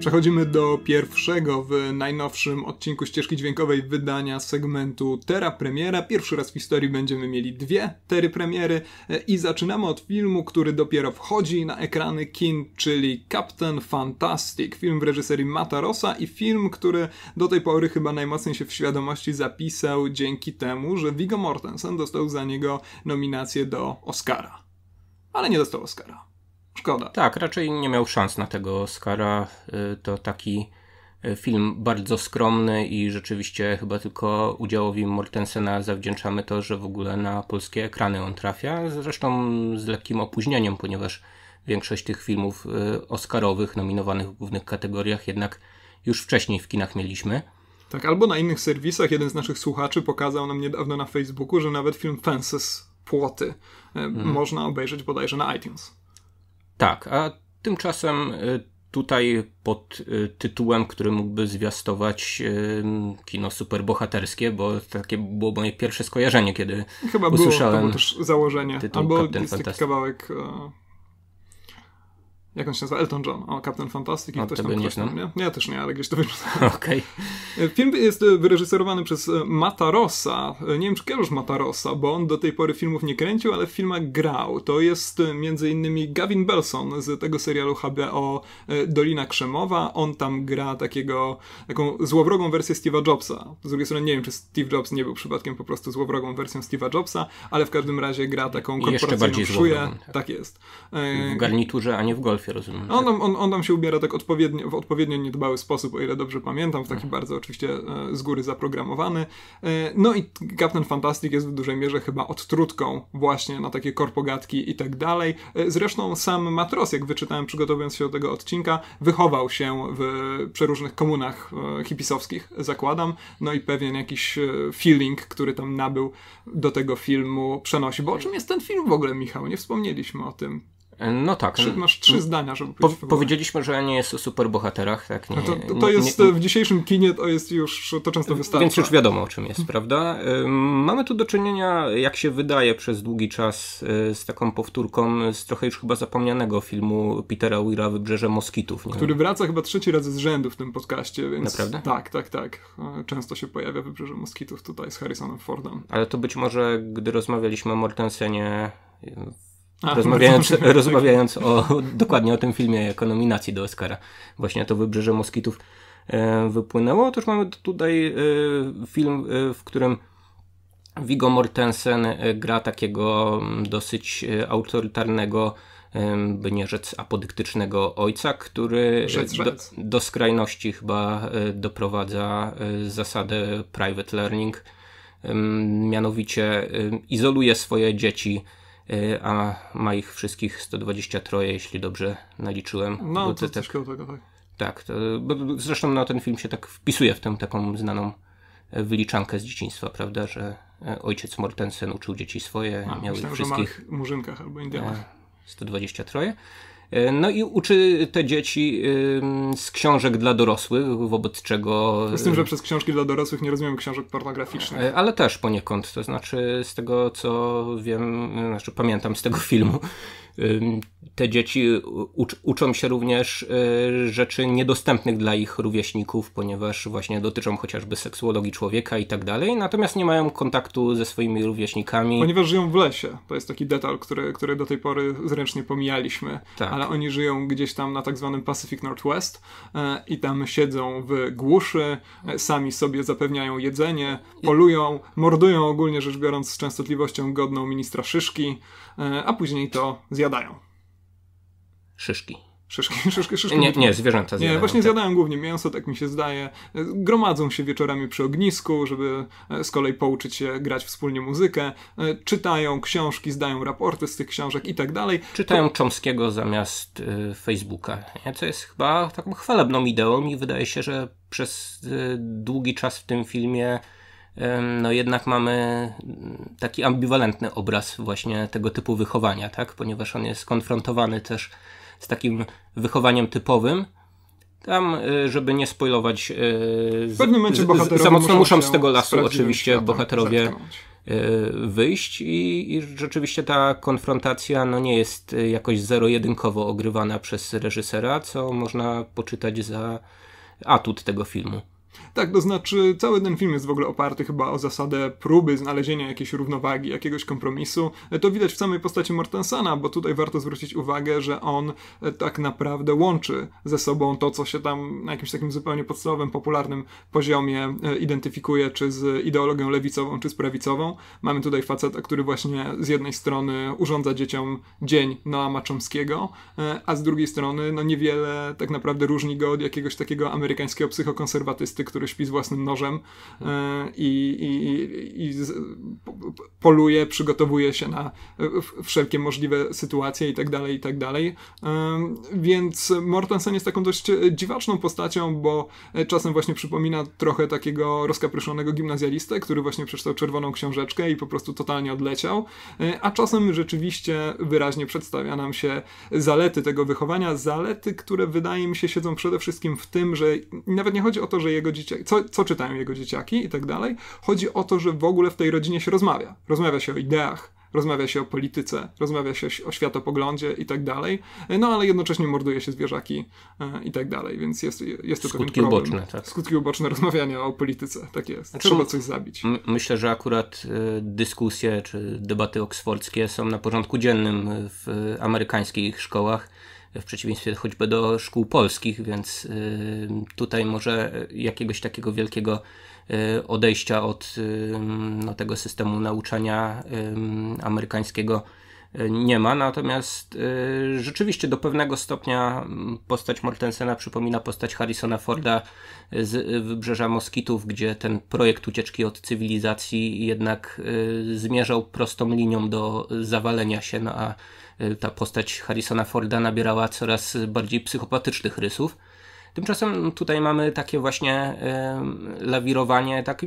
Przechodzimy do pierwszego w najnowszym odcinku ścieżki dźwiękowej wydania segmentu Terra Premiera. Pierwszy raz w historii będziemy mieli dwie Tery Premiery e, i zaczynamy od filmu, który dopiero wchodzi na ekrany kin, czyli Captain Fantastic, film w reżyserii Mata Rosa i film, który do tej pory chyba najmocniej się w świadomości zapisał dzięki temu, że Viggo Mortensen dostał za niego nominację do Oscara. Ale nie dostał Oscara. Szkoda. Tak, raczej nie miał szans na tego Oscara. Y, to taki y, film bardzo skromny i rzeczywiście chyba tylko udziałowi Mortensena zawdzięczamy to, że w ogóle na polskie ekrany on trafia. Zresztą z lekkim opóźnieniem, ponieważ większość tych filmów y, oscarowych nominowanych w głównych kategoriach jednak już wcześniej w kinach mieliśmy. Tak, albo na innych serwisach. Jeden z naszych słuchaczy pokazał nam niedawno na Facebooku, że nawet film Fences, Płoty, mhm. można obejrzeć bodajże na iTunes. Tak, a tymczasem y, tutaj pod y, tytułem, który mógłby zwiastować y, kino superbohaterskie, bo takie było moje pierwsze skojarzenie, kiedy Chyba usłyszałem. Chyba było, to było też założenie. Albo jest taki kawałek e, jak on się nazywa? Elton John. O, Captain Fantastic i o, ktoś tam, ktoś tam, nie? Ja też nie, ale gdzieś to wyczytałem. Okej. Okay. E, film jest e, wyreżyserowany przez e, Mata Rossa. Nie wiem, czy kierusz Mata Rossa, bo on do tej pory filmów nie kręcił, ale w filmach grał. To jest między innymi Gavin Belson z tego serialu HBO Dolina Krzemowa. On tam gra takiego, taką złowrogą wersję Steve'a Jobsa. Z drugiej strony nie wiem, czy Steve Jobs nie był przypadkiem po prostu złowrogą wersją Steve'a Jobsa, ale w każdym razie gra taką korporacyjną I jeszcze bardziej szuję. Tak. tak jest. W garniturze, a nie w golfie rozumiem. On, tak. on, on tam się ubiera tak odpowiednio, w odpowiednio niedbały sposób, o ile dobrze pamiętam, w taki mhm. bardzo oczywiście e, z góry zaprogramowany. E, no i Captain Fantastic jest w dużej mierze chyba odtrutką właśnie na takie korpogatki i tak dalej. E, zresztą sam Matros, jak wyczytałem przygotowując się do tego odcinka, wychował się w przeróżnych komunach hipisowskich, zakładam, no i pewien jakiś feeling, który tam nabył do tego filmu przenosi. Bo o czym jest ten film w ogóle, Michał? Nie wspomnieliśmy o tym. No tak. Trzy, masz trzy mm, zdania, żeby po, powiedzieliśmy, że nie jest o superbohaterach, tak? Nie, no to, to, jest nie, nie, w dzisiejszym kinie to jest już to często wystarczy. Więc już wiadomo o czym jest, prawda? Mamy tu do czynienia, jak się wydaje przez długi czas, y, z taką powtórką z trochę już chyba zapomnianego filmu Petera Weira Wybrzeże Moskitów. Nie? Który wraca chyba trzeci raz z rzędu w tym podcaście, więc. Naprawdę? Tak, tak, tak. Często się pojawia Wybrzeże Moskitów tutaj z Harrisonem Fordem. Ale to być może, gdy rozmawialiśmy o Mortensenie no rozmawiając, rozmawiając o, dokładnie o tym filmie jako nominacji do Oscara. Właśnie to Wybrzeże Moskitów e, wypłynęło. Otóż mamy tutaj e, film, e, w którym Viggo Mortensen gra takiego mm, dosyć autorytarnego, by nie rzec apodyktycznego ojca, który rzec, do, do, skrajności chyba doprowadza zasadę private learning. Mianowicie izoluje swoje dzieci Y, a ma ich wszystkich 123, jeśli dobrze naliczyłem. No, bo to tak, tego, tak. Tak, to, zresztą no, ten film się tak wpisuje w tę taką znaną e, wyliczankę z dzieciństwa, prawda, że e, ojciec Mortensen uczył dzieci swoje, a, miał ich wszystkich. W Murzynkach albo e, Indianach. 123. E, no i uczy te dzieci z książek dla dorosłych, wobec czego. Z tym, że przez książki dla dorosłych nie rozumiem książek pornograficznych. E, ale też poniekąd, to znaczy z tego co wiem, znaczy pamiętam z tego filmu te dzieci ucz, uczą się również y, rzeczy niedostępnych dla ich rówieśników, ponieważ właśnie dotyczą chociażby seksuologii człowieka i tak dalej, natomiast nie mają kontaktu ze swoimi rówieśnikami. Ponieważ żyją w lesie. To jest taki detal, który, który do tej pory zręcznie pomijaliśmy. Tak. Ale oni żyją gdzieś tam na tak zwanym Pacific Northwest e, i tam siedzą w głuszy, e, sami sobie zapewniają jedzenie, polują, mordują ogólnie rzecz biorąc z częstotliwością godną ministra szyszki, e, a później to zjadają. Szyszki. Szyszki, szyszki, szyszki. Nie, nie, zwierzęta zjadają. Nie, właśnie tak. zjadają głównie mięso, tak mi się zdaje. Gromadzą się wieczorami przy ognisku, żeby e, z kolei pouczyć się grać wspólnie muzykę. E, czytają książki, zdają raporty z tych książek i tak dalej. Czytają to... Chomskiego zamiast y, Facebooka, nie? co jest chyba taką chwalebną ideą i wydaje się, że przez y, długi czas w tym filmie no jednak mamy mm, taki ambiwalentny obraz właśnie tego typu wychowania, tak? ponieważ on jest skonfrontowany też z takim wychowaniem typowym. Tam, y, żeby nie spoilować, y, w pewnym momencie bohaterowie za mocno muszą z tego lasu oczywiście światem, bohaterowie y, wyjść i, i, rzeczywiście ta konfrontacja no, nie jest jakoś zero-jedynkowo ogrywana przez reżysera, co można poczytać za atut tego filmu. Tak, to znaczy cały ten film jest w ogóle oparty chyba o zasadę próby znalezienia jakiejś równowagi, jakiegoś kompromisu. To widać w samej postaci Mortensana, bo tutaj warto zwrócić uwagę, że on e, tak naprawdę łączy ze sobą to, co się tam na jakimś takim zupełnie podstawowym, popularnym poziomie e, identyfikuje, czy z ideologią lewicową, czy z prawicową. Mamy tutaj faceta, który właśnie z jednej strony urządza dzieciom dzień Noa Maczomskiego e, a z drugiej strony no niewiele tak naprawdę różni go od jakiegoś takiego amerykańskiego psychokonserwatysty, który który śpi z własnym nożem e, i, i, i, i z, poluje, przygotowuje się na e, wszelkie możliwe sytuacje i tak dalej, i tak dalej. Więc Mortensen jest taką dość e, dziwaczną postacią, bo e, czasem właśnie przypomina trochę takiego rozkapryszonego gimnazjalistę, który właśnie przeczytał czerwoną książeczkę i po prostu totalnie odleciał, a czasem rzeczywiście wyraźnie przedstawia nam się zalety tego wychowania, zalety, które wydaje mi się siedzą przede wszystkim w tym, że nawet nie chodzi o to, że jego dzieciaki, co, co czytają jego dzieciaki i tak dalej, chodzi o to, że w ogóle w tej rodzinie się rozmawia, Rozmawia się o ideach, rozmawia się o polityce, rozmawia się o światopoglądzie i tak dalej, no ale jednocześnie morduje się zwierzaki e, i tak dalej, więc jest, jest to Skutki problem. uboczne, tak. Skutki uboczne rozmawiania o polityce, tak jest. Znaczy, Trzeba coś zabić. myślę, że akurat e, dyskusje czy debaty oksfordzkie są na porządku dziennym w amerykańskich szkołach, w przeciwieństwie choćby do szkół polskich, więc e, tutaj może jakiegoś takiego wielkiego Y, odejścia od y, no, tego systemu nauczania y, amerykańskiego nie ma, natomiast rzeczywiście do pewnego stopnia mm, postać Mortensena przypomina postać Harrisona Forda z Wybrzeża Moskitów, gdzie ten projekt ucieczki od cywilizacji jednak zmierzał prostą linią do zawalenia się, no a ta postać Harrisona Forda nabierała coraz bardziej psychopatycznych rysów. Tymczasem tutaj mamy takie właśnie lawirowanie, tak,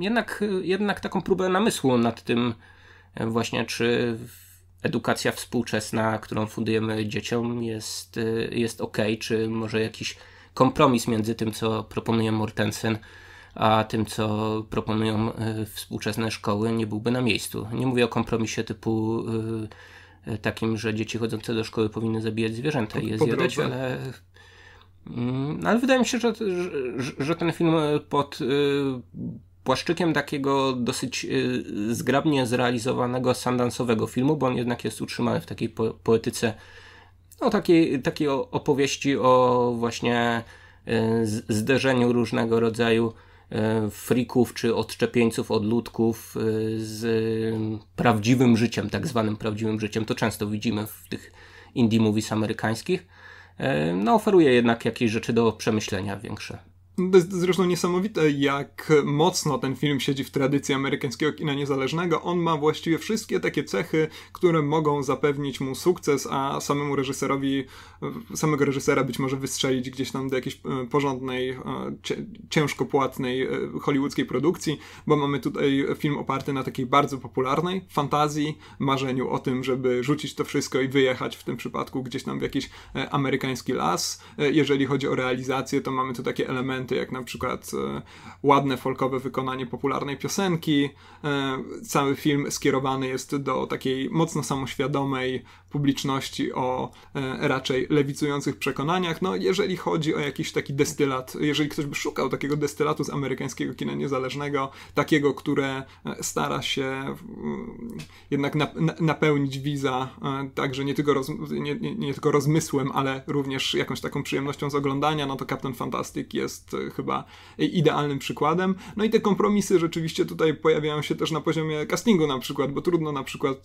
jednak, jednak taką próbę namysłu nad tym właśnie, czy edukacja współczesna, którą fundujemy dzieciom jest, y, jest ok, czy może jakiś kompromis między tym, co proponuje Mortensen, a tym, co proponują y, współczesne szkoły, nie byłby na miejscu. Nie mówię o kompromisie typu y, takim, że dzieci chodzące do szkoły powinny zabijać zwierzęta i je zjadać, ale Mm, no, ale wydaje mi się, że, że, że ten film pod y, płaszczykiem takiego dosyć y, zgrabnie zrealizowanego sandansowego filmu, bo on jednak jest utrzymany w takiej poetyce, no takiej, takiej opowieści o właśnie y, zderzeniu różnego rodzaju frików czy odczepieńców, odludków z prawdziwym życiem, tak zwanym prawdziwym życiem. To często widzimy w tych indie movies amerykańskich. E, no, oferuje jednak jakieś rzeczy do przemyślenia większe. No to jest zresztą niesamowite, jak mocno ten film siedzi w tradycji amerykańskiego kina niezależnego. On ma właściwie wszystkie takie cechy, które mogą zapewnić mu sukces, a samemu reżyserowi, samego reżysera być może wystrzelić gdzieś tam do jakiejś e, porządnej, e, ciężko płatnej e, hollywoodzkiej produkcji, bo mamy tutaj film oparty na takiej bardzo popularnej fantazji, marzeniu o tym, żeby rzucić to wszystko i wyjechać w tym przypadku gdzieś tam w jakiś amerykański las. Jeżeli chodzi o realizację, to mamy tu takie elementy, elementy, jak na przykład e, ładne folkowe wykonanie popularnej piosenki. E, cały film skierowany jest do takiej mocno samoświadomej publiczności o e, raczej lewicujących przekonaniach. No, jeżeli chodzi o jakiś taki destylat, jeżeli ktoś by szukał takiego destylatu z amerykańskiego kina niezależnego, takiego, które e, stara się mm, jednak napełnić widza e, także nie tylko, roz, nie, nie, nie tylko rozmysłem, ale również jakąś taką przyjemnością z oglądania, no to Captain Fantastic jest chyba idealnym przykładem. No i te kompromisy rzeczywiście tutaj pojawiają się też na poziomie castingu na przykład, bo trudno na przykład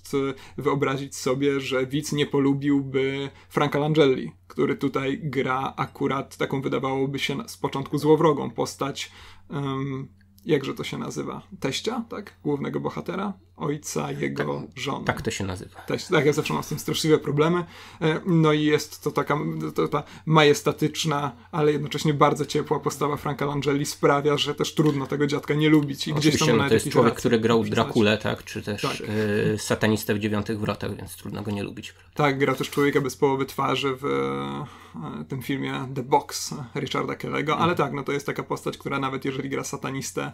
wyobrazić sobie, że widz widz nie polubiłby Franka Langelli, który tutaj gra akurat taką wydawałoby się z początku złowrogą postać, um, jakże to się nazywa, teścia, tak? Głównego bohatera ojca tak. jego tak, żony. Tak to się nazywa. Tak, tak, ja zawsze mam z tym straszliwe problemy. E, no i jest to taka to, ta majestatyczna, ale jednocześnie bardzo ciepła postawa Franka Langeli sprawia, że też trudno tego dziadka nie lubić i Oczywiście, gdzieś tam no, to jest człowiek, który grał Drakulę, tak, czy też tak. Y, satanistę w dziewiątych wrotach, więc trudno go nie lubić. Prawda? Tak, gra też człowieka bez połowy twarzy w e, tym filmie The Box Richarda Kellego, ale tak, no to jest taka postać, która nawet jeżeli gra satanistę,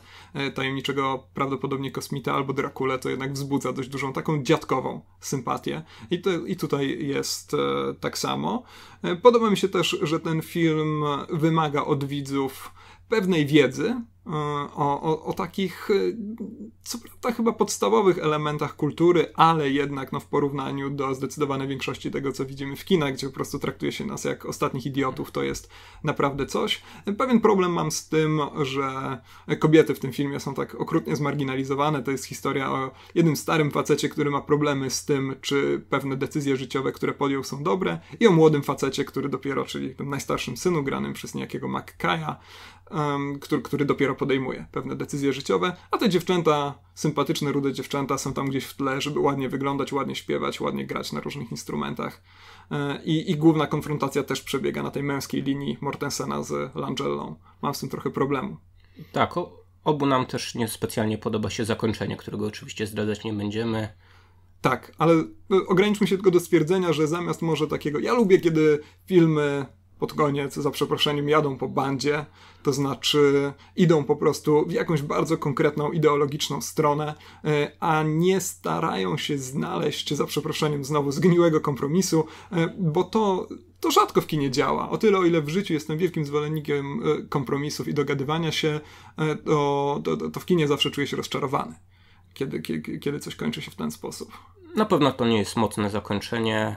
tajemniczego prawdopodobnie kosmita albo Drakulę, to jest jednak wzbudza dość dużą taką dziadkową sympatię. I, to, i tutaj jest e, tak samo. E, podoba mi się też, że ten film wymaga od widzów pewnej wiedzy, E, o, o, o, takich, e, co prawda, chyba podstawowych elementach kultury, ale jednak no, w porównaniu do zdecydowanej większości tego, co widzimy w kinach, gdzie po prostu traktuje się nas jak ostatnich idiotów, to jest naprawdę coś. E, pewien problem mam z tym, że kobiety w tym filmie są tak okrutnie zmarginalizowane. To jest historia o jednym starym facecie, który ma problemy z tym, czy pewne decyzje życiowe, które podjął, są dobre, i o młodym facecie, który dopiero, czyli tym najstarszym synu, granym przez niejakiego McKaya, um, który, który dopiero podejmuje pewne decyzje życiowe, a te dziewczęta, sympatyczne, rude dziewczęta są tam gdzieś w tle, żeby ładnie wyglądać, ładnie śpiewać, ładnie grać na różnych instrumentach. E, I, I, główna konfrontacja też przebiega na tej męskiej linii Mortensena z Langellą. Mam z tym trochę problemu. Tak, o, obu nam też niespecjalnie podoba się zakończenie, którego oczywiście zdradzać nie będziemy. Tak, ale e, ograniczmy się tylko do stwierdzenia, że zamiast może takiego. Ja lubię, kiedy filmy pod koniec, za przeproszeniem, jadą po bandzie, to znaczy idą po prostu w jakąś bardzo konkretną ideologiczną stronę, e, a nie starają się znaleźć, za przeproszeniem, znowu zgniłego kompromisu, e, bo to to rzadko w kinie działa. O tyle, o ile w życiu jestem wielkim zwolennikiem e, kompromisów i dogadywania się, to, to, to w kinie zawsze czuję się rozczarowany, kiedy, kiedy, kiedy coś kończy się w ten sposób. Na pewno to nie jest mocne zakończenie.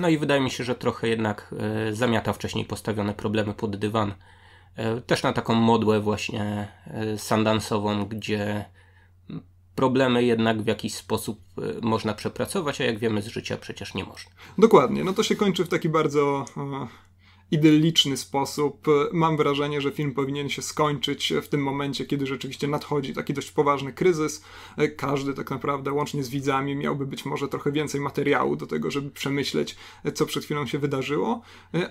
No i wydaje mi się, że trochę jednak e, zamiata wcześniej postawione problemy pod dywan. E, też na taką modłę właśnie e, sandansową, gdzie problemy jednak w jakiś sposób można przepracować, a jak wiemy z życia przecież nie można. Dokładnie, no to się kończy w taki bardzo idylliczny sposób. Mam wrażenie, że film powinien się skończyć w tym momencie, kiedy rzeczywiście nadchodzi taki dość poważny kryzys. Każdy tak naprawdę, łącznie z widzami, miałby być może trochę więcej materiału do tego, żeby przemyśleć, co przed chwilą się wydarzyło.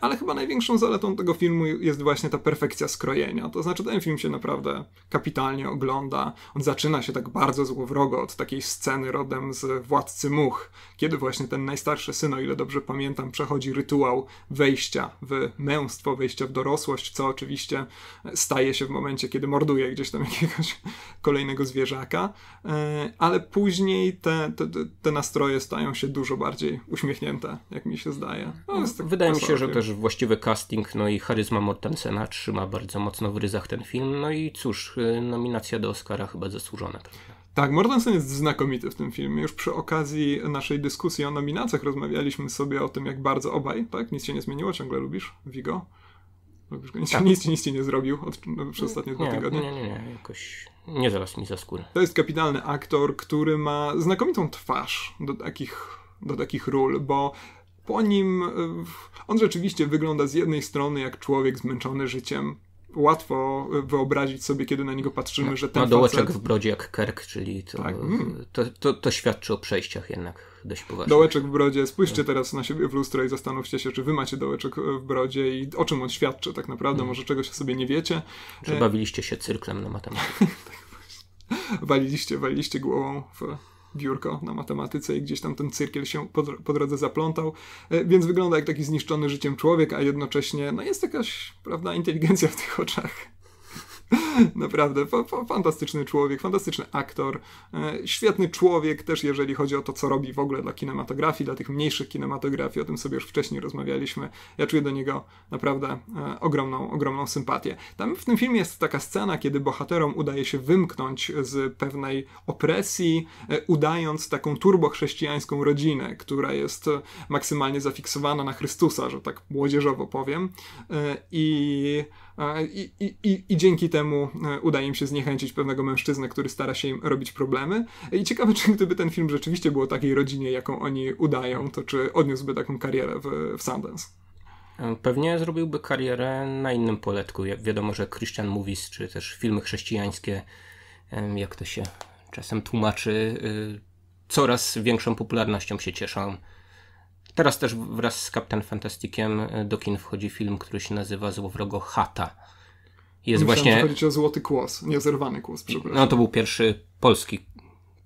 Ale chyba największą zaletą tego filmu jest właśnie ta perfekcja skrojenia. To znaczy, ten film się naprawdę kapitalnie ogląda. On zaczyna się tak bardzo złowrogo od takiej sceny rodem z Władcy Much, kiedy właśnie ten najstarszy syn, o ile dobrze pamiętam, przechodzi rytuał wejścia w męstwo, wejście w dorosłość, co oczywiście staje się w momencie, kiedy morduje gdzieś tam jakiegoś kolejnego zwierzaka, e, ale później te, te, te nastroje stają się dużo bardziej uśmiechnięte, jak mi się zdaje. No, tak Wydaje mi się, że też właściwy casting, no i charyzma Mortensena trzyma bardzo mocno w ryzach ten film, no i cóż, e, nominacja do Oscara chyba zasłużona. Prawda? Tak, Mortensen jest znakomity w tym filmie. Już przy okazji naszej dyskusji o nominacjach rozmawialiśmy sobie o tym, jak bardzo obaj, tak? Nic się nie zmieniło, ciągle lubisz Vigo? Lubisz go? Nic, tak. nic, nic, ci nie zrobił od, no, przez ostatnie dwa tygodnie. Nie, nie, nie, jakoś nie zaraz mi za skórę. To jest kapitalny aktor, który ma znakomitą twarz do takich, do takich ról, bo po nim e, on rzeczywiście wygląda z jednej strony jak człowiek zmęczony życiem, łatwo wyobrazić sobie, kiedy na niego patrzymy, że ten Ma dołeczek facet... w brodzie jak Kerk, czyli to, tak. mm. to, to, to, świadczy o przejściach jednak dość poważnie. Dołeczek w brodzie. Spójrzcie teraz na siebie w lustro i zastanówcie się, czy wy macie dołeczek w brodzie i o czym on świadczy tak naprawdę. Mm. Może czegoś o sobie nie wiecie. Czy e- bawiliście się cyrklem na matematykę. waliliście, waliliście głową w biurko na matematyce i gdzieś tam ten cyrkiel się po, po drodze zaplątał, e, więc wygląda jak taki zniszczony życiem człowiek, a jednocześnie no jest jakaś, prawda, inteligencja w tych oczach. Naprawdę, fa fa fantastyczny człowiek, fantastyczny aktor, e, świetny człowiek też, jeżeli chodzi o to, co robi w ogóle dla kinematografii, dla tych mniejszych kinematografii, o tym sobie już wcześniej rozmawialiśmy. Ja czuję do niego naprawdę e, ogromną, ogromną sympatię. Tam w tym filmie jest taka scena, kiedy bohaterom udaje się wymknąć z pewnej opresji, e, udając taką turbochrześcijańską rodzinę, która jest e, maksymalnie zafiksowana na Chrystusa, że tak młodzieżowo powiem. E, e, I, i, i, i dzięki temu E, udaje im się zniechęcić pewnego mężczyznę, który stara się im robić problemy. I ciekawe, czy gdyby ten film rzeczywiście był o takiej rodzinie, jaką oni udają, to czy odniósłby taką karierę w, w Sundance? E, pewnie zrobiłby karierę na innym poletku. Wiadomo, że Christian Movies, czy też filmy chrześcijańskie, e, jak to się czasem tłumaczy, coraz większą popularnością się cieszą. Teraz też wraz z Captain Fantasticiem do kin wchodzi film, który się nazywa Złowrogo Hata jest właśnie... o Złoty Kłos, nie Zerwany Kłos, przepraszam. No to był pierwszy polski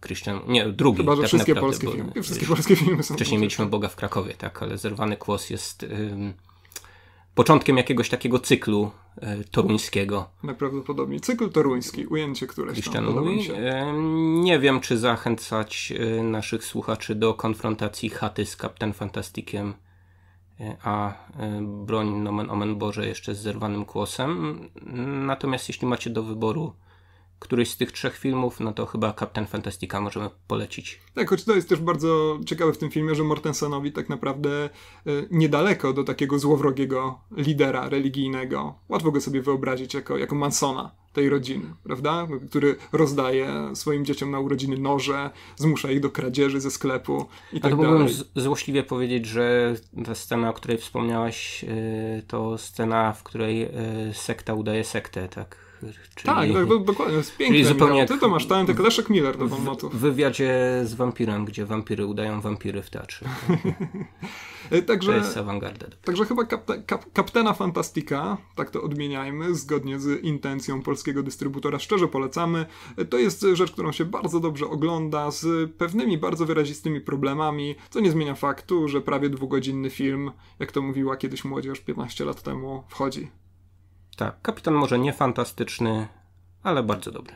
Christian, nie, drugi. Chyba, że tak wszystkie polskie filmy. Wszystkie polskie filmy są. Wcześniej mieliśmy Boga w Krakowie, tak, ale Zerwany Kłos jest ym, początkiem jakiegoś takiego cyklu y, toruńskiego. Najprawdopodobniej. Cykl toruński, ujęcie któreś Christian tam, mówi, się. Y, nie wiem, czy zachęcać y, naszych słuchaczy do konfrontacji chaty z Captain Fantastikiem E, a e, broń nomen omen Boże jeszcze z zerwanym kłosem. Natomiast jeśli macie do wyboru któryś z tych trzech filmów, no to chyba Captain Fantastica możemy polecić. Tak, choć to jest też bardzo ciekawe w tym filmie, że Mortensenowi tak naprawdę y, niedaleko do takiego złowrogiego lidera religijnego. Łatwo go sobie wyobrazić jako, jako Mansona tej rodziny, prawda? Który rozdaje swoim dzieciom na urodziny noże, zmusza ich do kradzieży ze sklepu i tak dalej. Mógłbym złośliwie powiedzieć, że ta scena, o której wspomniałaś, y, to scena, w której y, sekta udaje sektę, tak? Czyli, tak, tak, dokładnie, jest piękny zupełnie Ty to masz talent jak Leszek Miller do kombatów. W wywiadzie z wampirem, gdzie wampiry udają wampiry w teatrze. Także, to jest awangarda. Także chyba kap, Kaptena Fantastika, tak to odmieniajmy, zgodnie z intencją polskiego dystrybutora, szczerze polecamy. To jest rzecz, którą się bardzo dobrze ogląda, z pewnymi bardzo wyrazistymi problemami, co nie zmienia faktu, że prawie dwugodzinny film, jak to mówiła kiedyś młodzież 15 lat temu, wchodzi. Tak, kapitan może nie fantastyczny, ale bardzo dobry.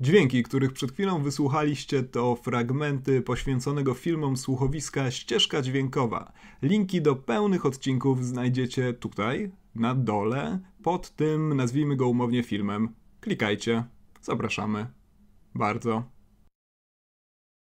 Dźwięki, których przed chwilą wysłuchaliście, to fragmenty poświęconego filmom słuchowiska Ścieżka Dźwiękowa. Linki do pełnych odcinków znajdziecie tutaj, na dole, pod tym, nazwijmy go umownie filmem. Klikajcie. Zapraszamy. Bardzo.